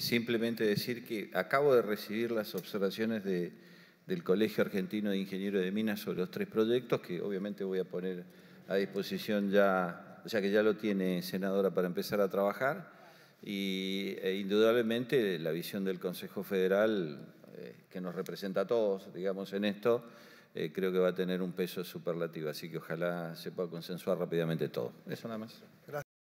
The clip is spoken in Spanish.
simplemente decir que acabo de recibir las observaciones del Colegio Argentino de Ingenieros de Minas sobre los tres proyectos, que obviamente voy a poner a disposición ya, ya que ya lo tiene senadora para empezar a trabajar. Y e indudablemente la visión del Consejo Federal, eh, que nos representa a todos, digamos, en esto, eh, creo que va a tener un peso superlativo. Así que ojalá se pueda consensuar rápidamente todo. Eso nada más.